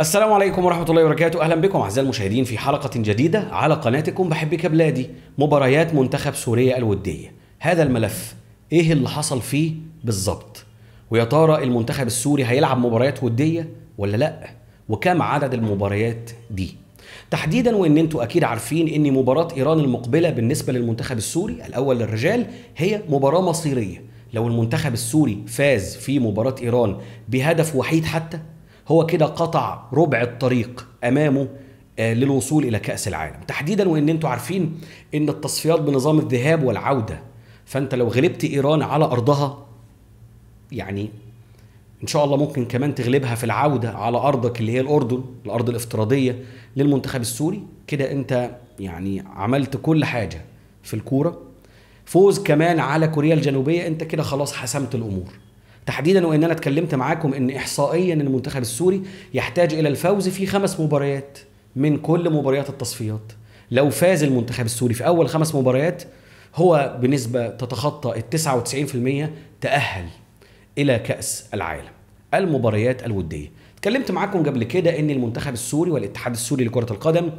السلام عليكم ورحمة الله وبركاته أهلا بكم أعزائي المشاهدين في حلقة جديدة على قناتكم بحبك بلادي مباريات منتخب سوريا الودية هذا الملف إيه اللي حصل فيه بالظبط ويا ترى المنتخب السوري هيلعب مباريات ودية ولا لأ وكم عدد المباريات دي تحديدا وان انتوا اكيد عارفين ان مباراه ايران المقبله بالنسبه للمنتخب السوري الاول للرجال هي مباراه مصيريه لو المنتخب السوري فاز في مباراه ايران بهدف وحيد حتى هو كده قطع ربع الطريق امامه آه، للوصول الى كاس العالم تحديدا وان انتوا عارفين ان التصفيات بنظام الذهاب والعوده فانت لو غلبت ايران على ارضها يعني ان شاء الله ممكن كمان تغلبها في العوده على ارضك اللي هي الاردن الارض الافتراضيه للمنتخب السوري كده انت يعني عملت كل حاجه في الكوره فوز كمان على كوريا الجنوبيه انت كده خلاص حسمت الامور تحديدا وان انا اتكلمت معاكم ان احصائيا المنتخب السوري يحتاج الى الفوز في خمس مباريات من كل مباريات التصفيات لو فاز المنتخب السوري في اول خمس مباريات هو بنسبه تتخطى ال 99% تاهل الى كاس العالم المباريات الوديه اتكلمت معاكم قبل كده ان المنتخب السوري والاتحاد السوري لكره القدم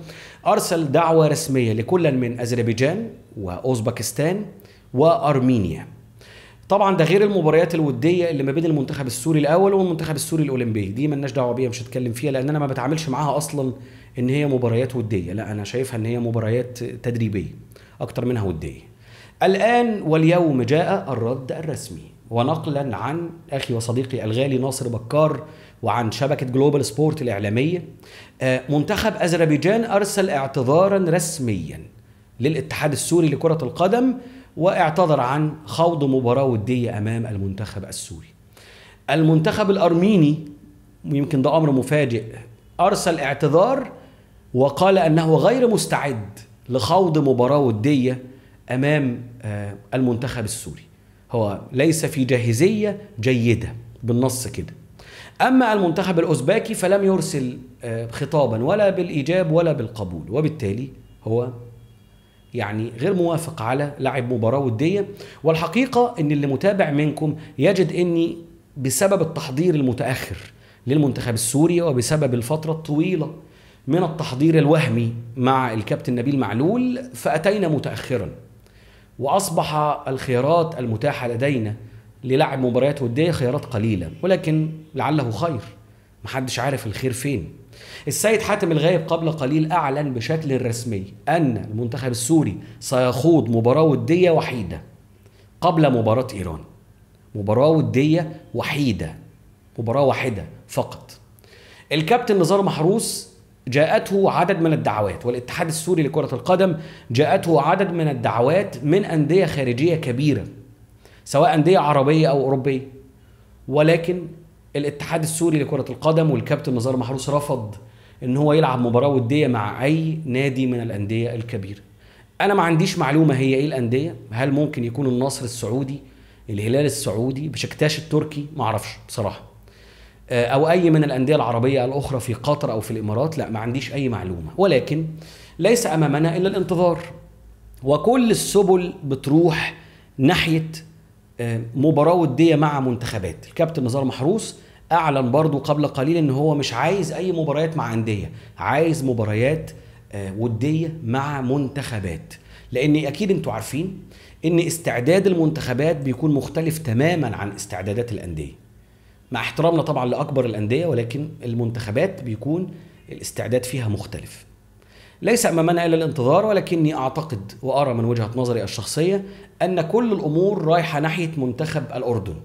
ارسل دعوه رسميه لكل من اذربيجان واوزبكستان وارمينيا طبعا ده غير المباريات الوديه اللي ما بين المنتخب السوري الاول والمنتخب السوري الاولمبي دي مالناش دعوه بيها مش هتكلم فيها لان انا ما بتعاملش معاها اصلا ان هي مباريات وديه لا انا شايفها ان هي مباريات تدريبيه اكتر منها وديه الان واليوم جاء الرد الرسمي ونقلا عن اخي وصديقي الغالي ناصر بكار وعن شبكه جلوبال سبورت الاعلاميه آه، منتخب اذربيجان ارسل اعتذارا رسميا للاتحاد السوري لكره القدم واعتذر عن خوض مباراة ودية أمام المنتخب السوري المنتخب الأرميني ويمكن ده أمر مفاجئ أرسل اعتذار وقال أنه غير مستعد لخوض مباراة ودية أمام آه، المنتخب السوري هو ليس في جاهزية جيدة بالنص كده أما المنتخب الأوزباكي فلم يرسل آه، خطابا ولا بالإيجاب ولا بالقبول وبالتالي هو يعني غير موافق على لعب مباراة ودية والحقيقة ان اللي متابع منكم يجد اني بسبب التحضير المتأخر للمنتخب السوري وبسبب الفترة الطويلة من التحضير الوهمي مع الكابتن نبيل معلول فأتينا متأخرا وأصبح الخيارات المتاحة لدينا للعب مباريات ودية خيارات قليلة ولكن لعله خير محدش عارف الخير فين السيد حاتم الغايب قبل قليل أعلن بشكل رسمي أن المنتخب السوري سيخوض مباراة ودية وحيدة قبل مباراة إيران مباراة ودية وحيدة مباراة واحدة فقط الكابتن نزار محروس جاءته عدد من الدعوات والاتحاد السوري لكرة القدم جاءته عدد من الدعوات من أندية خارجية كبيرة سواء أندية عربية أو أوروبية ولكن الاتحاد السوري لكرة القدم والكابتن نزار محروس رفض ان هو يلعب مباراة ودية مع اي نادي من الاندية الكبيرة انا ما عنديش معلومة هي ايه الاندية هل ممكن يكون النصر السعودي الهلال السعودي بشكتاش التركي ما اعرفش بصراحة آه، او اي من الاندية العربية الاخرى في قطر او في الامارات لا ما عنديش اي معلومة ولكن ليس امامنا الا الانتظار وكل السبل بتروح ناحية آه، مباراة ودية مع منتخبات الكابتن نزار محروس اعلن برضو قبل قليل ان هو مش عايز اي مباريات مع انديه عايز مباريات آه، وديه مع منتخبات لان اكيد انتوا عارفين ان استعداد المنتخبات بيكون مختلف تماما عن استعدادات الانديه مع احترامنا طبعا لاكبر الانديه ولكن المنتخبات بيكون الاستعداد فيها مختلف ليس امامنا الا الانتظار ولكني اعتقد وارى من وجهه نظري الشخصيه ان كل الامور رايحه ناحيه منتخب الاردن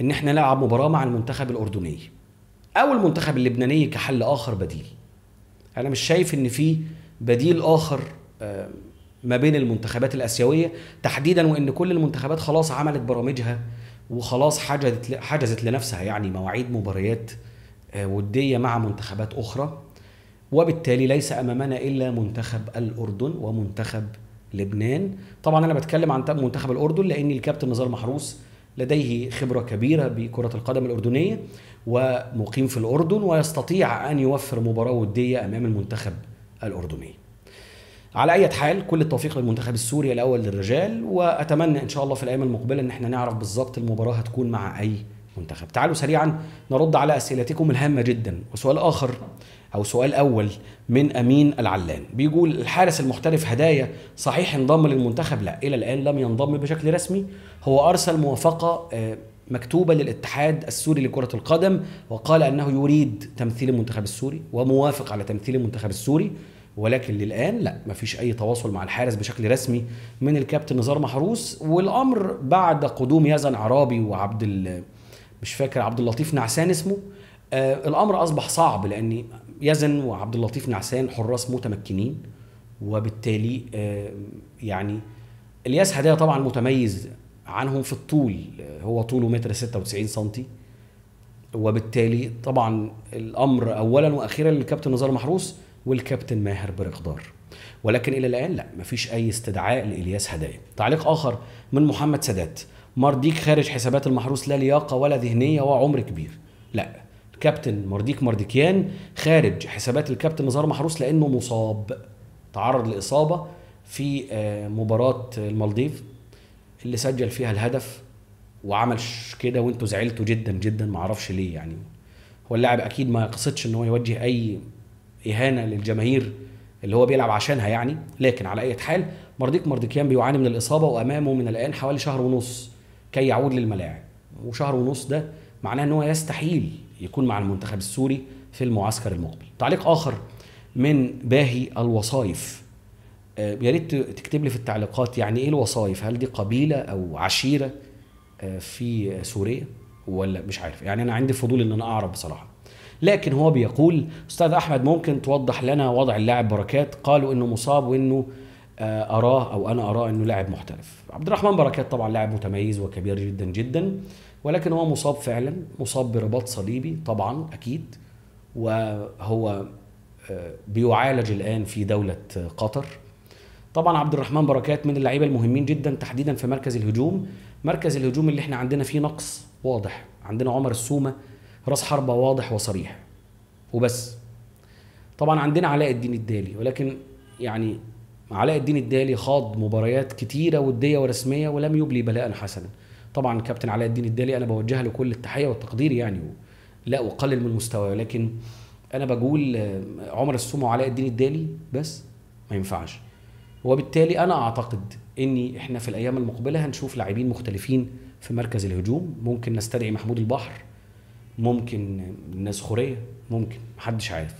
ان احنا نلعب مباراه مع المنتخب الاردني او المنتخب اللبناني كحل اخر بديل انا مش شايف ان في بديل اخر آه، ما بين المنتخبات الاسيويه تحديدا وان كل المنتخبات خلاص عملت برامجها وخلاص حجزت حجزت لنفسها يعني مواعيد مباريات آه، وديه مع منتخبات اخرى وبالتالي ليس امامنا الا منتخب الاردن ومنتخب لبنان طبعا انا بتكلم عن منتخب الاردن لان الكابتن نزار محروس لديه خبرة كبيرة بكرة القدم الأردنية ومقيم في الأردن ويستطيع أن يوفر مباراة ودية أمام المنتخب الأردني على أي حال كل التوفيق للمنتخب السوري الأول للرجال وأتمنى إن شاء الله في الأيام المقبلة إن احنا نعرف بالظبط المباراة هتكون مع أي المنتخب تعالوا سريعا نرد على أسئلتكم الهامة جدا وسؤال آخر أو سؤال أول من أمين العلان بيقول الحارس المحترف هدايا صحيح انضم للمنتخب لا إلى الآن لم ينضم بشكل رسمي هو أرسل موافقة آه، مكتوبة للاتحاد السوري لكرة القدم وقال أنه يريد تمثيل المنتخب السوري وموافق على تمثيل المنتخب السوري ولكن للان لا مفيش اي تواصل مع الحارس بشكل رسمي من الكابتن نزار محروس والامر بعد قدوم يزن عرابي وعبد مش فاكر عبد اللطيف نعسان اسمه آه الامر اصبح صعب لان يزن وعبد اللطيف نعسان حراس متمكنين وبالتالي آه يعني الياس هدايا طبعا متميز عنهم في الطول آه، هو طوله متر 96 سنتي وبالتالي طبعا الامر اولا واخيرا للكابتن نزار محروس والكابتن ماهر برقدار ولكن الى الان لا مفيش اي استدعاء لالياس هدايا تعليق اخر من محمد سادات مرديك خارج حسابات المحروس لا لياقه ولا ذهنيه وعمر كبير لا الكابتن مرديك مرديكيان خارج حسابات الكابتن نزار محروس لانه مصاب تعرض لاصابه في آه، مباراه المالديف اللي سجل فيها الهدف وعمل كده وانتوا زعلتوا جدا جدا ما اعرفش ليه يعني هو اللاعب اكيد ما قصدش ان هو يوجه اي اهانه للجماهير اللي هو بيلعب عشانها يعني لكن على اي حال مرديك مرديكيان بيعاني من الاصابه وامامه من الان حوالي شهر ونص كي يعود للملاعب وشهر ونص ده معناه ان هو يستحيل يكون مع المنتخب السوري في المعسكر المقبل تعليق اخر من باهي الوصايف آه، يا ريت تكتب لي في التعليقات يعني ايه الوصايف هل دي قبيله او عشيره آه، في سوريا ولا مش عارف يعني انا عندي فضول ان انا اعرف بصراحه لكن هو بيقول استاذ احمد ممكن توضح لنا وضع اللاعب بركات قالوا انه مصاب وانه آه، اراه او انا اراه انه لاعب محترف عبد الرحمن بركات طبعا لاعب متميز وكبير جدا جدا ولكن هو مصاب فعلا مصاب برباط صليبي طبعا اكيد وهو آه، بيعالج الان في دوله آه، قطر طبعا عبد الرحمن بركات من اللعيبه المهمين جدا تحديدا في مركز الهجوم مركز الهجوم اللي احنا عندنا فيه نقص واضح عندنا عمر السومه راس حربه واضح وصريح وبس طبعا عندنا علاء الدين الدالي ولكن يعني علاء الدين الدالي خاض مباريات كتيره وديه ورسميه ولم يبلي بلاء حسنا طبعا كابتن علاء الدين الدالي انا بوجه له كل التحيه والتقدير يعني لا اقلل من مستواه ولكن انا بقول آه، عمر السومه وعلاء الدين الدالي بس ما ينفعش وبالتالي انا اعتقد ان احنا في الايام المقبله هنشوف لاعبين مختلفين في مركز الهجوم ممكن نستدعي محمود البحر ممكن الناس خوريه ممكن محدش عارف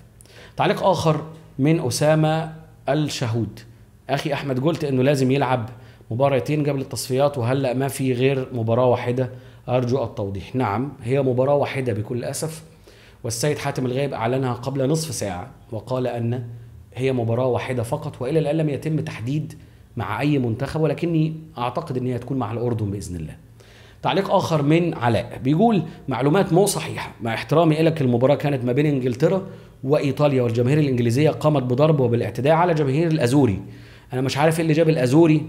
تعليق اخر من اسامه الشهود اخي احمد جولت انه لازم يلعب مباراتين قبل التصفيات وهلا ما في غير مباراه واحده ارجو التوضيح نعم هي مباراه واحده بكل اسف والسيد حاتم الغايب اعلنها قبل نصف ساعه وقال ان هي مباراه واحده فقط والى الان لم يتم تحديد مع اي منتخب ولكني اعتقد ان هي تكون مع الاردن باذن الله تعليق اخر من علاء بيقول معلومات مو صحيحه مع احترامي لك المباراه كانت ما بين انجلترا وايطاليا والجماهير الانجليزيه قامت بضرب وبالاعتداء على جماهير الازوري انا مش عارف ايه اللي جاب الازوري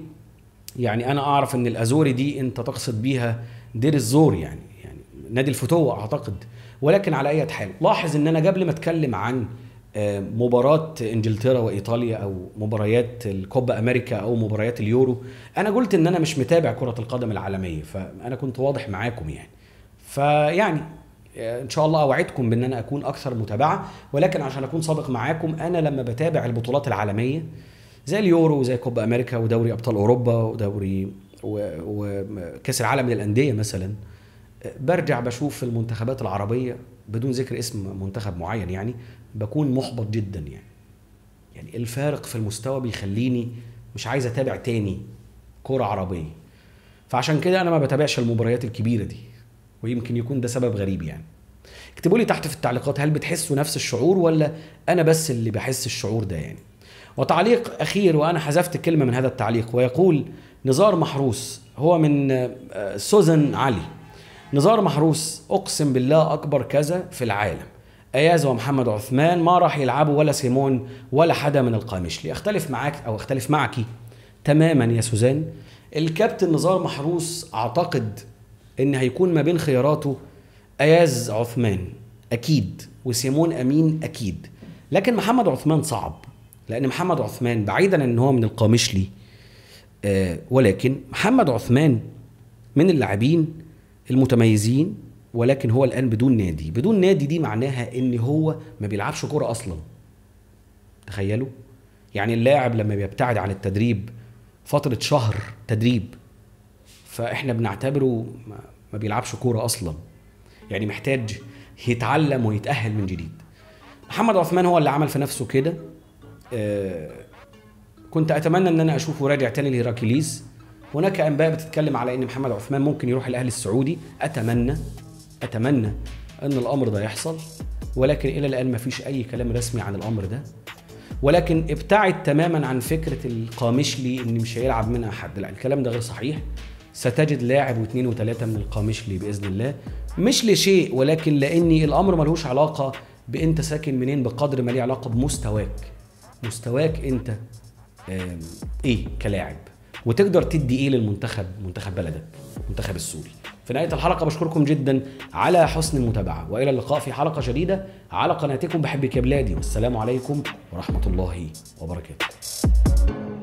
يعني انا اعرف ان الازوري دي انت تقصد بيها دير الزور يعني يعني نادي الفتوه اعتقد ولكن على اي حال لاحظ ان انا قبل ما اتكلم عن آه، مباراة انجلترا وايطاليا او مباريات الكوبا امريكا او مباريات اليورو انا قلت ان انا مش متابع كرة القدم العالمية فانا كنت واضح معاكم يعني فيعني آه، ان شاء الله اوعدكم بان انا اكون اكثر متابعة ولكن عشان اكون صادق معاكم انا لما بتابع البطولات العالمية زي اليورو وزي كوبا امريكا ودوري ابطال اوروبا ودوري وكاس العالم للانديه مثلا برجع بشوف المنتخبات العربيه بدون ذكر اسم منتخب معين يعني بكون محبط جدا يعني يعني الفارق في المستوى بيخليني مش عايز اتابع تاني كرة عربية فعشان كده انا ما بتابعش المباريات الكبيرة دي ويمكن يكون ده سبب غريب يعني اكتبوا لي تحت في التعليقات هل بتحسوا نفس الشعور ولا انا بس اللي بحس الشعور ده يعني وتعليق أخير وأنا حذفت كلمة من هذا التعليق ويقول نزار محروس هو من آه، سوزن علي نزار محروس أقسم بالله أكبر كذا في العالم اياز ومحمد عثمان ما راح يلعبوا ولا سيمون ولا حدا من القامشلي اختلف معاك او اختلف معك تماما يا سوزان الكابتن نزار محروس اعتقد ان هيكون ما بين خياراته اياز عثمان اكيد وسيمون امين اكيد لكن محمد عثمان صعب لان محمد عثمان بعيدا ان هو من القامشلي آه ولكن محمد عثمان من اللاعبين المتميزين ولكن هو الان بدون نادي بدون نادي دي معناها ان هو ما بيلعبش كوره اصلا تخيلوا يعني اللاعب لما بيبتعد عن التدريب فتره شهر تدريب فاحنا بنعتبره ما بيلعبش كوره اصلا يعني محتاج يتعلم ويتاهل من جديد محمد عثمان هو اللي عمل في نفسه كده آه، كنت اتمنى ان انا اشوفه راجع تاني لهيراكليز هناك انباء بتتكلم على ان محمد عثمان ممكن يروح الاهلي السعودي اتمنى اتمنى ان الامر ده يحصل ولكن الى الان ما فيش اي كلام رسمي عن الامر ده ولكن ابتعد تماما عن فكره القامشلي ان مش هيلعب منها حد لا الكلام ده غير صحيح ستجد لاعب واثنين وثلاثه من القامشلي باذن الله مش لشيء ولكن لاني الامر ملهوش علاقه بانت ساكن منين بقدر ما ليه علاقه بمستواك مستواك انت ايه كلاعب وتقدر تدي ايه للمنتخب منتخب بلدك المنتخب السوري في نهايه الحلقه بشكركم جدا على حسن المتابعه والى اللقاء في حلقه جديده على قناتكم بحبك يا بلادي والسلام عليكم ورحمه الله وبركاته